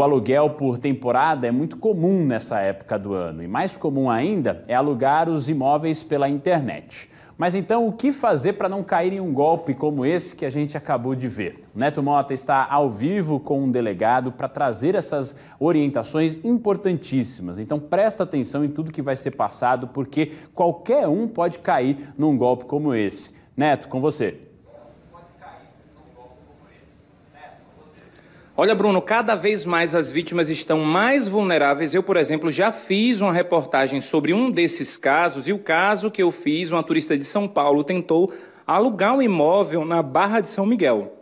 O aluguel por temporada é muito comum nessa época do ano e mais comum ainda é alugar os imóveis pela internet. Mas então, o que fazer para não cair em um golpe como esse que a gente acabou de ver? O Neto Mota está ao vivo com um delegado para trazer essas orientações importantíssimas. Então, presta atenção em tudo que vai ser passado, porque qualquer um pode cair num golpe como esse. Neto, com você. Olha, Bruno, cada vez mais as vítimas estão mais vulneráveis. Eu, por exemplo, já fiz uma reportagem sobre um desses casos e o caso que eu fiz, uma turista de São Paulo tentou alugar um imóvel na Barra de São Miguel.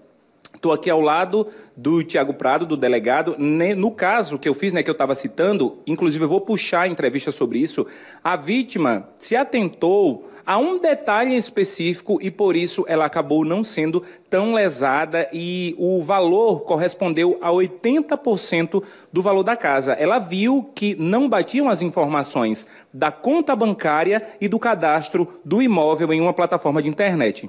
Estou aqui ao lado do Tiago Prado, do delegado. No caso que eu fiz, né, que eu estava citando, inclusive eu vou puxar a entrevista sobre isso, a vítima se atentou a um detalhe em específico e por isso ela acabou não sendo tão lesada e o valor correspondeu a 80% do valor da casa. Ela viu que não batiam as informações da conta bancária e do cadastro do imóvel em uma plataforma de internet.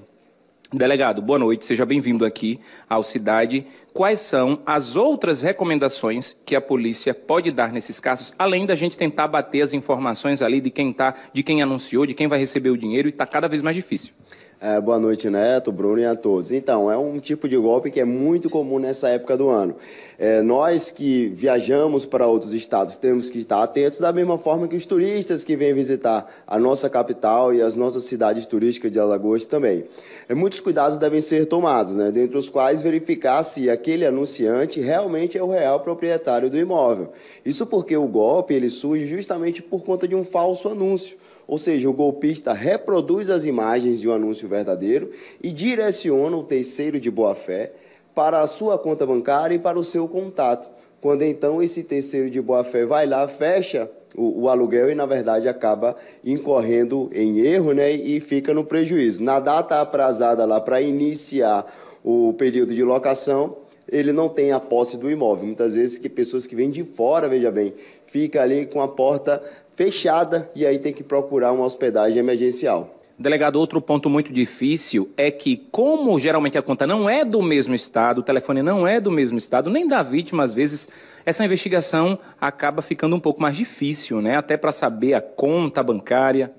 Delegado, boa noite, seja bem-vindo aqui ao Cidade. Quais são as outras recomendações que a polícia pode dar nesses casos, além da gente tentar bater as informações ali de quem tá, de quem anunciou, de quem vai receber o dinheiro e está cada vez mais difícil? É, boa noite, Neto, Bruno e a todos. Então, é um tipo de golpe que é muito comum nessa época do ano. É, nós que viajamos para outros estados temos que estar atentos, da mesma forma que os turistas que vêm visitar a nossa capital e as nossas cidades turísticas de Alagoas também. É, muitos cuidados devem ser tomados, né, dentre os quais verificar se aquele anunciante realmente é o real proprietário do imóvel. Isso porque o golpe ele surge justamente por conta de um falso anúncio ou seja, o golpista reproduz as imagens de um anúncio verdadeiro e direciona o terceiro de boa-fé para a sua conta bancária e para o seu contato. Quando então esse terceiro de boa-fé vai lá, fecha o, o, aluguel e, na verdade, acaba incorrendo em erro né, e fica no prejuízo. Na data aprazada lá para iniciar o período de locação, ele não tem a posse do imóvel. Muitas vezes que pessoas que vêm de fora, veja bem, fica ali com a porta fechada e aí tem que procurar uma hospedagem emergencial. Delegado, outro ponto muito difícil é que, como geralmente a conta não é do mesmo estado, o telefone não é do mesmo estado, nem da vítima, às vezes, essa investigação acaba ficando um pouco mais difícil, né? Até para saber a conta bancária.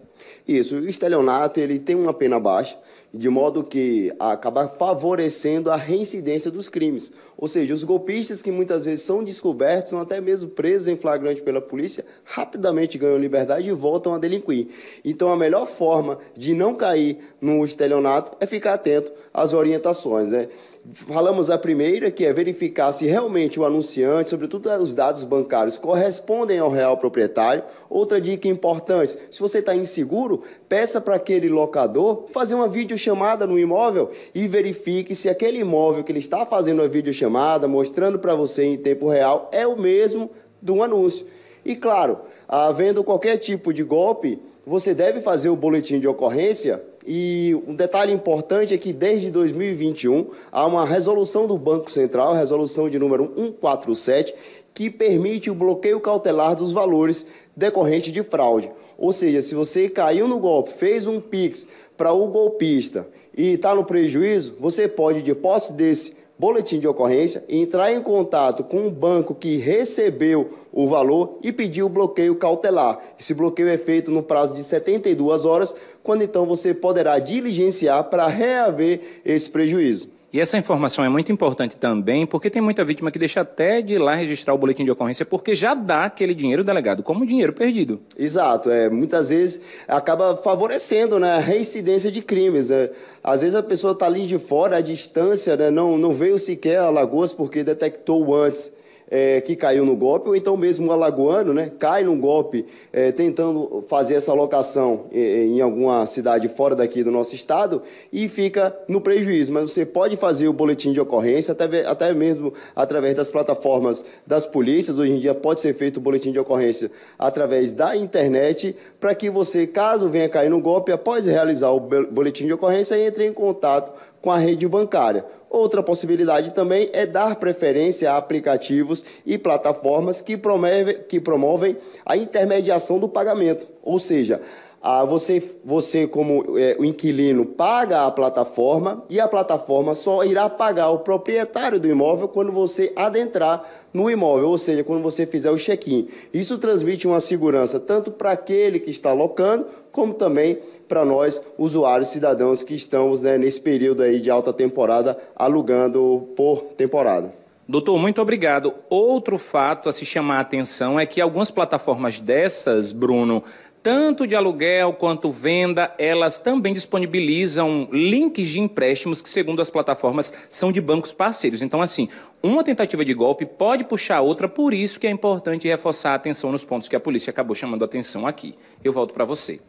Isso, o estelionato ele tem uma pena baixa, de modo que acaba favorecendo a reincidência dos crimes. Ou seja, os golpistas que muitas vezes são descobertos, são até mesmo presos em flagrante pela polícia, rapidamente ganham liberdade e voltam a delinquir. Então, a melhor forma de não cair no estelionato é ficar atento às orientações. Né? falamos a primeira, que é verificar se realmente o anunciante, sobretudo os dados bancários, correspondem ao real proprietário. Outra dica importante: se você está inseguro, peça para aquele locador fazer uma videochamada no imóvel e verifique se aquele imóvel que ele está fazendo a videochamada, mostrando para você em tempo real, é o mesmo do anúncio. E claro, havendo qualquer tipo de golpe, você deve fazer o boletim de ocorrência. E um detalhe importante é que desde 2021 há uma resolução do Banco Central, resolução de número 147, que permite o bloqueio cautelar dos valores decorrente de fraude. Ou seja, se você caiu no golpe, fez um PIX para o golpista e está no prejuízo, você pode, de posse desse boletim de ocorrência, entrar em contato com o banco que recebeu o valor e pedir o bloqueio cautelar. Esse bloqueio é feito no prazo de 72 horas, quando então você poderá diligenciar para reaver esse prejuízo. E essa informação é muito importante também, porque tem muita vítima que deixa até de ir lá registrar o boletim de ocorrência, porque já dá aquele dinheiro delegado como dinheiro perdido. Exato, é, muitas vezes acaba favorecendo né, a reincidência de crimes. Né? Às vezes a pessoa está ali de fora, à distância, né, não, não veio sequer a Lagoas porque detectou antes é, que caiu no golpe, ou então mesmo o alagoano né, cai no golpe é, tentando fazer essa locação em, é, é, em alguma cidade fora daqui do nosso estado e fica no prejuízo. Mas você pode fazer o boletim de ocorrência, até, até mesmo através das plataformas das polícias. Hoje em dia pode ser feito o boletim de ocorrência através da internet, para que você, caso venha cair no golpe, após realizar o boletim de ocorrência, entre em contato com a rede bancária. Outra possibilidade também é dar preferência a aplicativos e plataformas que promovem, que promovem a intermediação do pagamento, ou seja, ah, você, você, como é, o inquilino, paga a plataforma e a plataforma só irá pagar o proprietário do imóvel quando você adentrar no imóvel, ou seja, quando você fizer o check-in. Isso transmite uma segurança tanto para aquele que está locando, como também para nós, usuários, cidadãos que estamos né, nesse período aí de alta temporada alugando por temporada. Doutor, muito obrigado. Outro fato a se chamar a atenção é que algumas plataformas dessas, Bruno, tanto de aluguel quanto venda, elas também disponibilizam links de empréstimos que, segundo as plataformas, são de bancos parceiros. Então, assim, uma tentativa de golpe pode puxar outra, por isso que é importante reforçar a atenção nos pontos que a polícia acabou chamando a atenção aqui. Eu volto para você.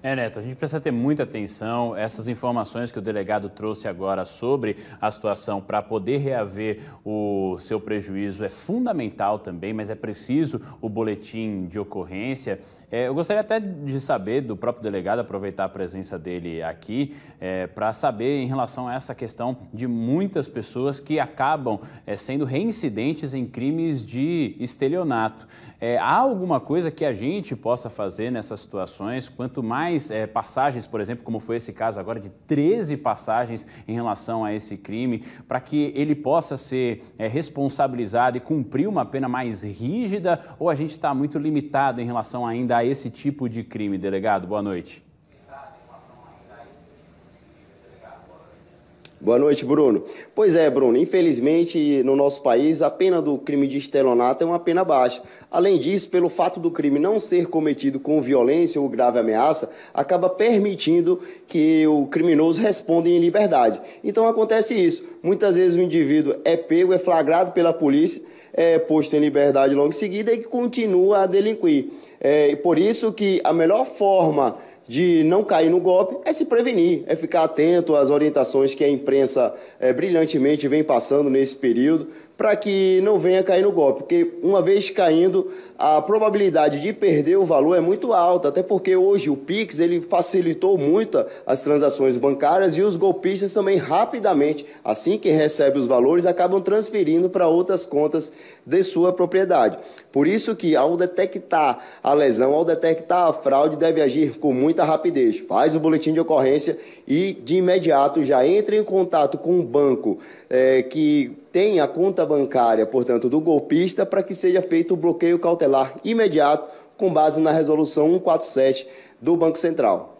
É, Neto, a gente precisa ter muita atenção. Essas informações que o delegado trouxe agora sobre a situação para poder reaver o seu prejuízo é fundamental também, mas é preciso o boletim de ocorrência. É, eu gostaria até de saber do próprio delegado, aproveitar a presença dele aqui, é, para saber em relação a essa questão de muitas pessoas que acabam é, sendo reincidentes em crimes de estelionato. É, há alguma coisa que a gente possa fazer nessas situações? Quanto mais mais é, passagens, por exemplo, como foi esse caso agora, de 13 passagens em relação a esse crime, para que ele possa ser é, responsabilizado e cumprir uma pena mais rígida? Ou a gente está muito limitado em relação ainda a esse tipo de crime, delegado? Boa noite. Boa noite, Bruno. Pois é, Bruno, infelizmente no nosso país a pena do crime de estelionato é uma pena baixa. Além disso, pelo fato do crime não ser cometido com violência ou grave ameaça, acaba permitindo que o criminoso responda em liberdade. Então acontece isso. Muitas vezes o indivíduo é pego, é flagrado pela polícia, é posto em liberdade logo em seguida e continua a delinquir. É, por isso que a melhor forma de não cair no golpe é se prevenir, é ficar atento às orientações que a imprensa é, brilhantemente vem passando nesse período para que não venha cair no golpe, porque uma vez caindo, a probabilidade de perder o valor é muito alta, até porque hoje o Pix ele facilitou muito as transações bancárias e os golpistas também rapidamente, assim que recebem os valores, acabam transferindo para outras contas de sua propriedade. Por isso que ao detectar a lesão, ao detectar a fraude, deve agir com muita rapidez. Faz o boletim de ocorrência e de imediato já entra em contato com o banco é, que tem a conta bancária, portanto, do golpista para que seja feito o bloqueio cautelar imediato com base na resolução 147 do Banco Central.